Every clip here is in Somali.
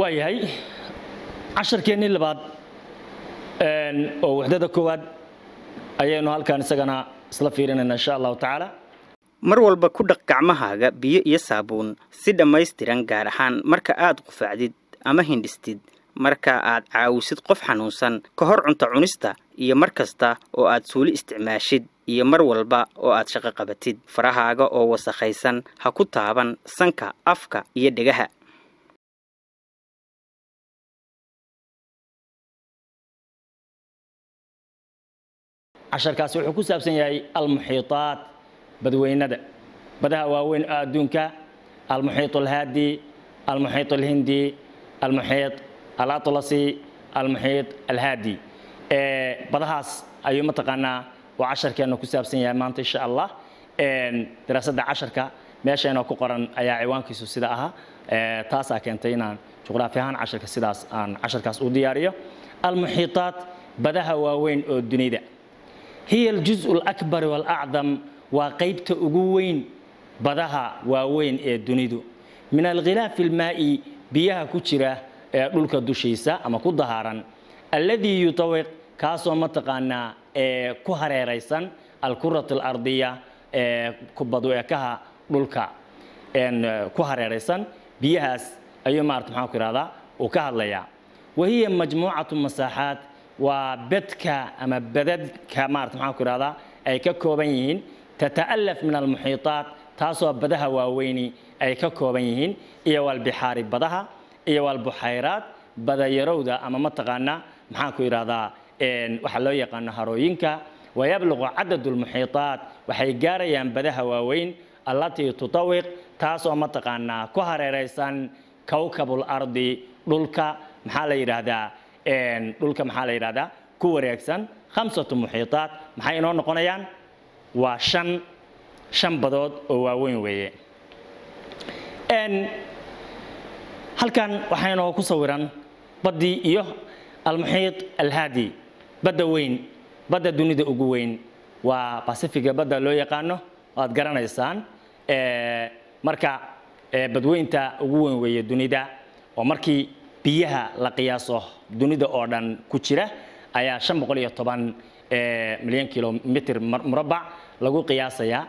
waayahay casharkeennii labaad oo waxdada koowaad ayaynu halkaan isagana isla fiirinayna insha allahu tacaala mar walba ku dhaq gacmahaaga biyo iyo saabuun si dhammaystiran gaar ahaan marka aad qufacdid ama hindhistid marka aad caawisid qof xanuunsan ka hor cunto cunista iyo mar kasta oo aad suuli isticmaashid iyo mar walba oo aad shaqo qabatid farahaaga oo wasakhaysan ha ku taaban sanka afka iyo dhegaha casharkaasi wuxuu ku saabsan yahay almuxiitaat badweynada badaha waaweyn oo adduunka almuxiit alhaadi almuxiit alhindi almuxiit alatlasi almuxiit alhaadi badahaas ayuu mataqaanaa oo casharkeenna ku saabsan yahay maanta insha allah daraasadda casharka meesheenoo ku qoran ayaa ciwaankiisu sida ahaa taasaa keentay inaan juqraafi ahaan casharka sidaas aan casharkaas u diyaariyo almuxiitaat badaha waaweyn oo dunida hiya aljuz alakbar walacdam waa qaybta ugu weyn badaha waaweyn ee dunidu min alkhilaafi almaa'i biyaha ku jira ee dhulka dushiisa ama ku dahaaran alladii yutawiq kaasoo mataqaanaa ee ku hareeraysan alkurat alardiya ee kubadu ekaha dhulka ku hareeraysan biyahaas ayuu maarata maxaan ku ihahdaa uu ka hadlayaa wa hiya majmuucatu masaaxaat waa bedka ama bedadka maarata maxaan ku ihahdaa ay ka kooban yihiin tata'alaf min almuxiitaat taasoo badaha waaweyni ay ka kooban yihiin iyo walbixaari badaha iyo walbuxayraad badayarowda ama mataqaana maxaan ku idhahdaa waxaa loo yaqaano harooyinka wayabluqu cadad lmuxiitaat waxay gaarayaan badaha waaweyn allatii tutawiq taasoo mataqaanaa ku hareeraysan kowkab ardi dhulka maxaa la yidhaahdaa dhulka maxaa la yidhahdaa ku wareegsan khamsatu muxiitaat maxay inoo noqonayaan waa shan shan badood oo waaweyn weeye halkan waxaa inoo ku sawiran baddii iyo almuxiit alhaadi badda weyn badda dunida ugu weyn waa basifiga badda loo yaqaano waad garanaysaan marka badweynta ugu weyn weeye dunida oo markii biyaha la qiyaaso dunida oo dhan ku jira ayaa shan boqol iyo toban eh, milyan kilomitr murabbac lagu qiyaasayaa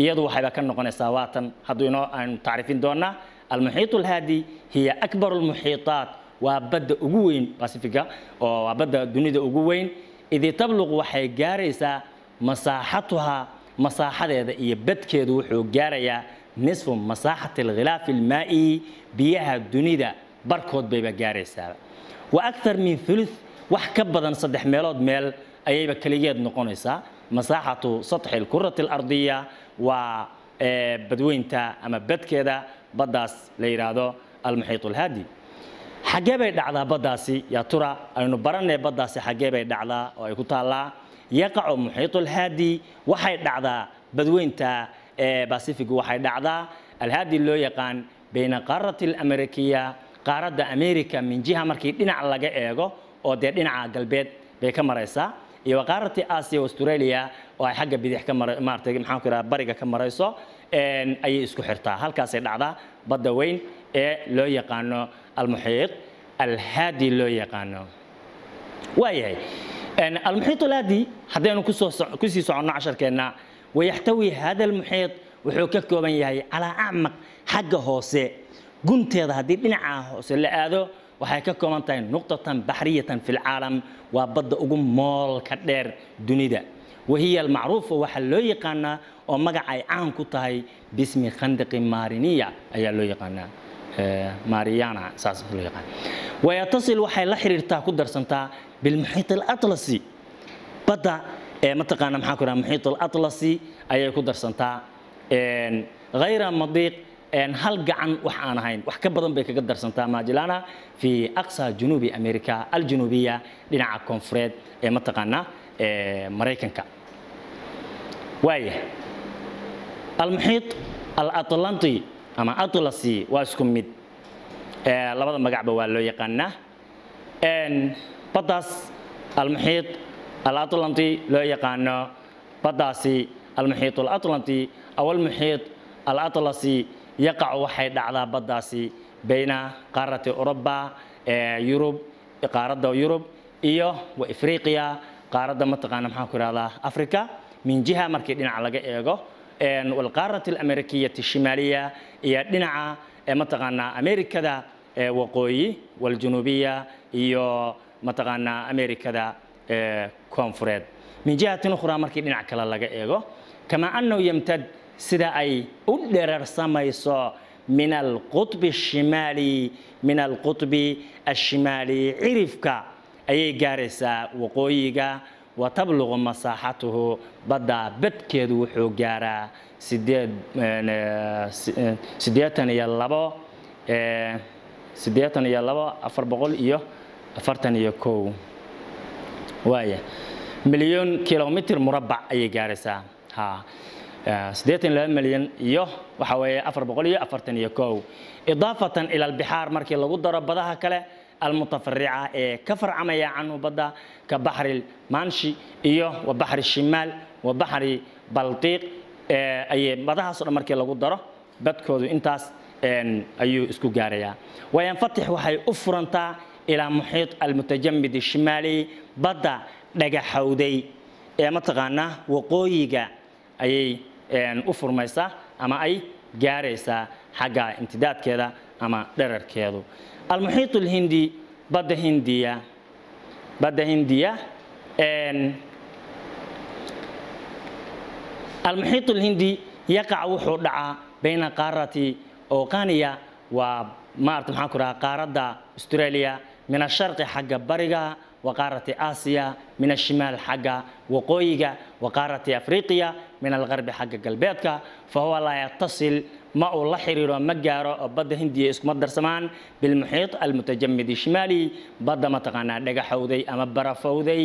iyadu waxayba ka noqonaysaa waatan hadduu inoo aanu tacriifin doonaa almuxiit alhaadi hiya akbar almuxiitaat waa badda ugu weyn bacifica oo waa badda dunida ugu weyn idi tabluqu waxay gaaraysaa masaaxatuhaa masaaxadeeda iyo badkeedu wuxuu gaarayaa nisfu masaaxati alkhilaafi almaa'i biyaha dunida barkood bayba gaaraysaaba wa akar min ulu wax ka badan saddex meelood meel ayayba keligeed noqonaysaa masaaxatu satxi lkurati alardiya waa badweynta ama badkeeda baddaas la yidhaahdo almuxiit alhaadi xaggee bay dhacdaa baddaasi yaa tura aynu baranay baddaasi xaggee bay dhacdaa oo ay ku taallaa yaqacu muxiit alhaadi waxay dhacdaa badweynta basifigu waxay dhacdaa alhaadi loo yaqaan bayna qaarati alamarikiya qaaradda america min jiha markii dhinac laga eego oo dee dhinaca galbeed bay ka maraysaa iyo qaaradtii aasiya australia oo ay xagga bidix ka mara maaratay maxaan ku idhaha bariga ka marayso ayay isku xirtaa halkaasay dhacdaa badda weyn ee loo yaqaano almuxiiq alhaadi loo yaqaano waayahay المحيط الهادي حدينا كسي سعنا عشر كنا ويحتوي هذا المحيط وحوككو من يهي على أعمق حق هوسي gunteeda haddii dhinacaa hoose la aado waxay ka kooban tahay nuqطatan baxriyatan fi اlcaalam waa badda ugu moolka dheer dunida wahiya almacruufa waxaa loo yaqaanaa oo magac ay caan ku tahay bismi khandaqi mariniya ayaa loo yaqaanaa mariana saas loo yaqaan wayatasil waxay la xiriirtaa ku darsantaa bilmuxiit alatlasi badda ee mataqaana maxaa ku dhaha muxiit alatlasi ayay ku darsantaa hayra madiiq hal gacan wax aan ahayn wax ka badan bay kaga darsantaa magelana fi aqsa junuubi america aljunuubiya dhinaca koonfureed ee mataqaanaa maraykanka waaya almuxiid alatlanti ama atlasi waa isku mid labada magacba waa loo yaqaanaa badaas almuxiid alatlanti loo yaqaano badaasi almuxiid alatlanti aw alatlasi yaqacu waxay dhacdaa baddaasi bayna qaarati uruba yurub qaaradda yurub iyo afriqiya qaaradda mataqaana maxaan ku ihahdaa africa min jiha markii dhinaca laga eego walqaarat alamerikiyati shimaaliya iyo dhinaca mataqaanaa amerikada waqooyi waljunuubiya iyo mataqaanaa amerikada koonfureed min jihatin ukhraa markii dhinac kale laga eego kamaa annahu yamtad sida ay u dherarsamayso min alqubi shimaali min alqutbi ashimaali cirifka ayay gaaraysaa waqooyiga wa tabluqu masaaxatuhu badda badkeedu wuxuu gaaraa sideetan eh, iyo labo eh, sideetan iyo labo afar boqol iyo afartan iyo kow waaya milyan kilomitr murabbac ayay gaaraysaa sideetan laba milyan iyo waxaa weeye afar boqol iyo afartan iyo kow ila albixaar markii lagu daro badaha kale almutafarica ee ka farcamaya canhu badda ka baxri manshi iyo wa shimaal wa baxri ayay badahaaso dhan markii lagu daro badkoodu intaas ayuu isku gaarayaa wayanfatix waxay u furantaa ilaa muxiid almutajamid shimaali badda dhagaxowday ee mataqaanaa waqooyiga ayay u furmaysaa ama ay gaaraysaa xagga imtidaadkeeda ama dherarkeedu almuxiit lhindi badda hindiya badda hindiya almuxiit lhindi yaqac wuxuu dhacaa bayna qaarati oqaniya waa maarata maxaan ku dhaha qaaradda australia min asharqi xagga bariga waqaarati aasiya min ashimaal xagga waqooyiga waqaarati afriqiya min algarbi xagga galbeedka fa huwa laa yatasil ma uu la xiriiro ma gaaro oo badda hindiya iskuma darsamaan bilmuxiid almutajamidi shimaali badda mataqaanaa dhagaxowday ama barafowday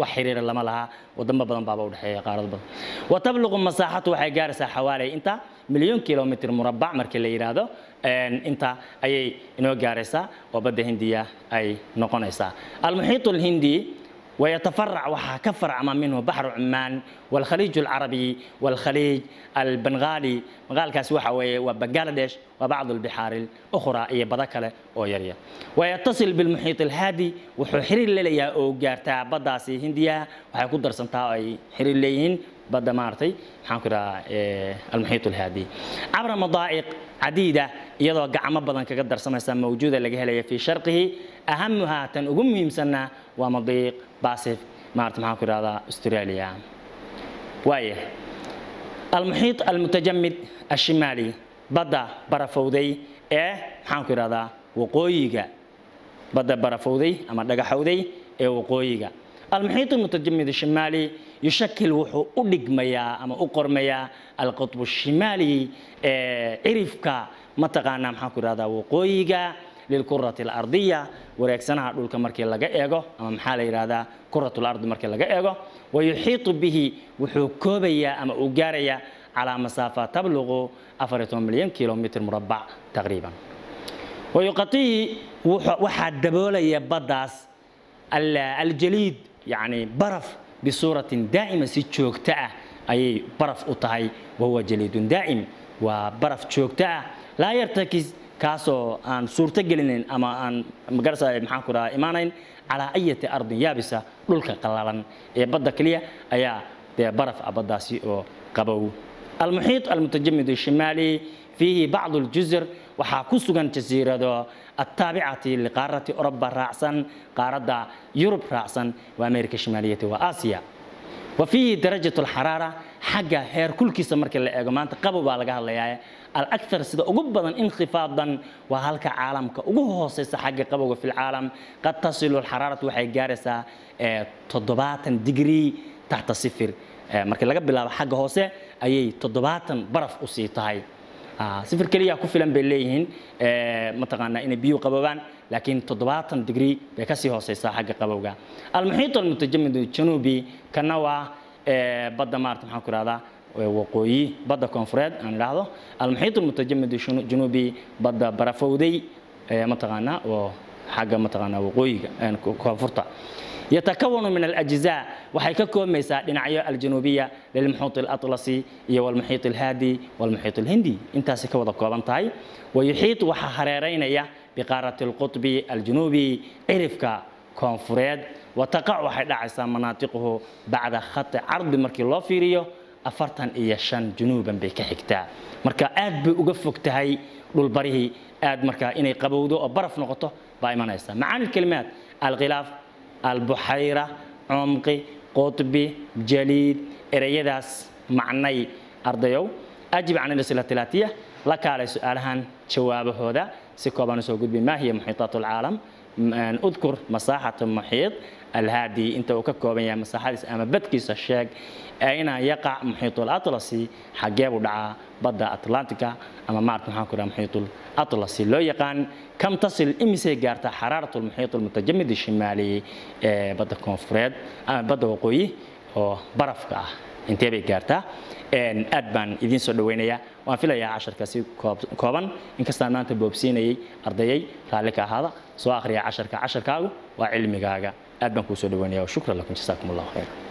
wax xiriira lama laha wadamo badan baaba udhexeeya qaarado badan wa tabluqu masaaxatu waxay gaaraysaa xawaale inta milyan kilomitr murabbac markii la yidhaahdo inta ayay inoo gaaraysaa oo badda hindiya ay noqonaysaa almuxiiط اlhindi ويتفرع وحا كفرع ما منه بحر عمان والخليج العربي والخليج البنغالي بنغال كاس وحا وبنغلاديش وبعض البحار الأخرى هي بدكلة أو يريا ويتصل بالمحيط الهادي وحو حرير ليا أو جارتا بداسي هندية وحيكون درسنتا أي حرير ليهن badda maaragtay maxaan ku idhahaa eh, almuxiit alhaadi cabra madaa'iq cadiida iyadoo gacmo badan kaga darsamaysa mawjuuda laga helaya fii sharqihi ahamuhaa tan ugu muhiimsanna waa madiiq basif maarata maxaan ku australia waaya almuxiit almutajamid ashimaali badda barafowday ee maxaan ku waqooyiga badda barafowday ama dhagaxowday ee waqooyiga المحيط المتجمد الشمالي يشكل وحو أدقميا أما أقرميا القطب الشمالي عرفكا متقانا محاكو رادا وقويقا للكرة الأرضية وريكسنا دولك مركي لغا إيغو أما محالي رادا كرة الأرض مركي لغا إيغو ويحيط به وحو كوبيا أما أقاريا على مسافة تبلغ 4 مليون كيلومتر مربع تقريبا ويغطي وحد دبوليا بداس الجليد yani baraf bisuuratin daa'ima si joogto ah ayay baraf u tahay wahuwa jaliidun daa'im waa baraf joogto ah laa yartakis kaasoo aan suurto gelinayn ama aan magarasa maxaanku dhaha imaanayn calaa ayati ardin yaabisa dhulka qallalan ee badda keliya ayaa dee baraf ah oo qabow almuxiiط almutajamid shimaali fiihi bacdu اljuzr waxaa ku sugan jasiirado attaabicati liqaarati oroba raacsan qaaradda yurub raacsan waa amerika shimaaliyeeti waa aasiya wa fiihi darajat alxaraara xagga heer kulkiisa la eego maanta qabow baa laga hadlayaa alakar sida ugu badan inkhifaadan waa halka caalamka ugu hooseysa xagga qabowga filcaalam qad tasilu alxaraaratu waxay gaaraysaa toddobaatan digrii taxta sifir markii laga bilaabo xagga hoose ayay toddobaatan baraf u tahay Ah, sifir keliya ku filan bay leeyihiin eh, mataqaanaa inay biyuhu qababaan laakiin toddobaatan digrii bay kasii hooseysaa xagga qabowga almuxiit almutajamid januubi kana waa eh, badda maarata maxaan ku ihahdaa eh, waqooyi badda koonfureed aan idhaahdo almuxiit almutajamid januubi badda barafowday mataqaanaa oo xagga mataqaanaa waqooyiga koonfurta yatakawanu min alajzaa waxay ka koobmaysaa dhinacyo aljanuubiya lilmuxiit alatlasi iyo walmuxiit alhaadi walmuxiit alhindi intaasay ka wada kooban tahay wayuxiit waxaa hareeraynaya biqaarati alqutbi aljanuubi cirifka koonfureed wataqac waxay dhacaysaa manaatiquhu bacda khati cardi markii loo fiiriyo afartan iyo shan junuuban bay ka xigtaa marka aad bay uga fog tahay dhulbarihii aad markaa inay qabowdo oo baraf noqoto baa imanaysa macaani lkelimaad alkhilaaf albuxayra cumqi qutbi jaliid ereyadaas macnay ardayow ajib can ilasila la kaalay su-aalahan jawaabahooda si koobaan usoo gudbi maahiya muxiitaat alcaalam udkur masaaxatu muxiid alhaadi inta uu ka kooban yahay masaaxadiisa ama badkiisa sheeg inaa yaqac muxiitul atlasi xageebuu dhacaa badda atlantica ama maarta maxaan ku dhaha muxiitul loo yaqaan kam tasil imisay gaartaa xaraaratul muxiitul mutajamid shimaali ee badda koonfureed ama badda waqooyi oo barafka ah intee bay gaartaa aad baan idiin soo dhaweynayaa waan filayaa casharka si kooban inkastaan maanta boobsiinayay ardayay raalli ka ahaada soo akhriya casharka casharkaagu waa cilmigaaga aad baan kuu soo dhaweynaya shukran lakum jasaakum allah khayr